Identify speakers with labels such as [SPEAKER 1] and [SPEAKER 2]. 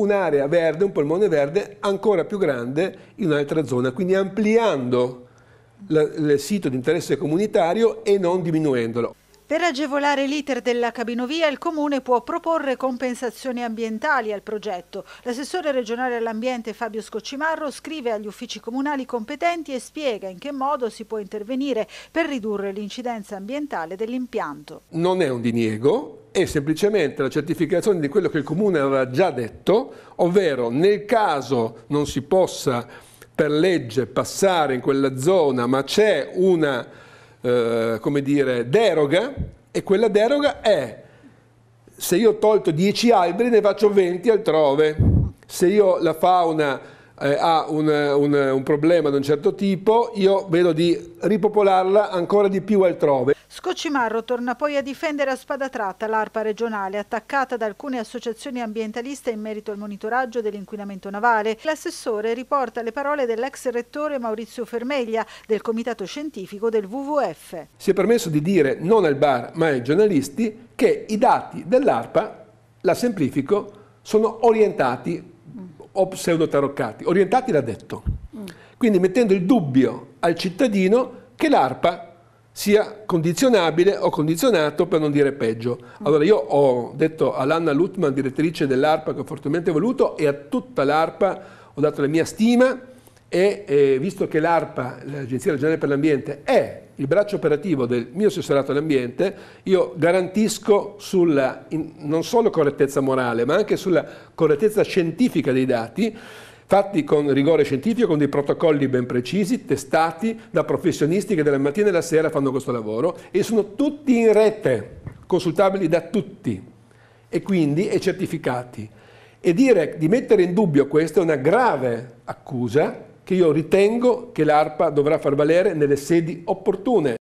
[SPEAKER 1] un'area verde, un polmone verde ancora più grande in un'altra zona, quindi ampliando il sito di interesse comunitario e non diminuendolo.
[SPEAKER 2] Per agevolare l'iter della cabinovia il Comune può proporre compensazioni ambientali al progetto. L'assessore regionale all'ambiente Fabio Scoccimarro scrive agli uffici comunali competenti e spiega in che modo si può intervenire per ridurre l'incidenza ambientale dell'impianto.
[SPEAKER 1] Non è un diniego, è semplicemente la certificazione di quello che il Comune aveva già detto, ovvero nel caso non si possa per legge passare in quella zona ma c'è una eh, come dire, deroga e quella deroga è se io ho tolto 10 alberi ne faccio 20 altrove, se io la fauna eh, ha un, un, un problema di un certo tipo io vedo di ripopolarla ancora di più altrove.
[SPEAKER 2] Scocimarro torna poi a difendere a spada tratta l'ARPA regionale attaccata da alcune associazioni ambientaliste in merito al monitoraggio dell'inquinamento navale. L'assessore riporta le parole dell'ex rettore Maurizio Fermeglia del comitato scientifico del WWF.
[SPEAKER 1] Si è permesso di dire non al bar ma ai giornalisti che i dati dell'ARPA, la semplifico, sono orientati o pseudotaroccati. Orientati l'ha detto. Mm. Quindi mettendo il dubbio al cittadino che l'ARPA sia condizionabile o condizionato per non dire peggio. Allora io ho detto all'Anna Lutman, direttrice dell'ARPA, che ho fortemente voluto, e a tutta l'ARPA ho dato la mia stima e eh, visto che l'ARPA, l'Agenzia Regionale per l'Ambiente, è il braccio operativo del mio assessorato all'ambiente, io garantisco sulla in, non solo correttezza morale, ma anche sulla correttezza scientifica dei dati, fatti con rigore scientifico, con dei protocolli ben precisi, testati da professionisti che dalla mattina alla sera fanno questo lavoro e sono tutti in rete, consultabili da tutti e quindi e certificati. E dire di mettere in dubbio questa è una grave accusa che io ritengo che l'ARPA dovrà far valere nelle sedi opportune.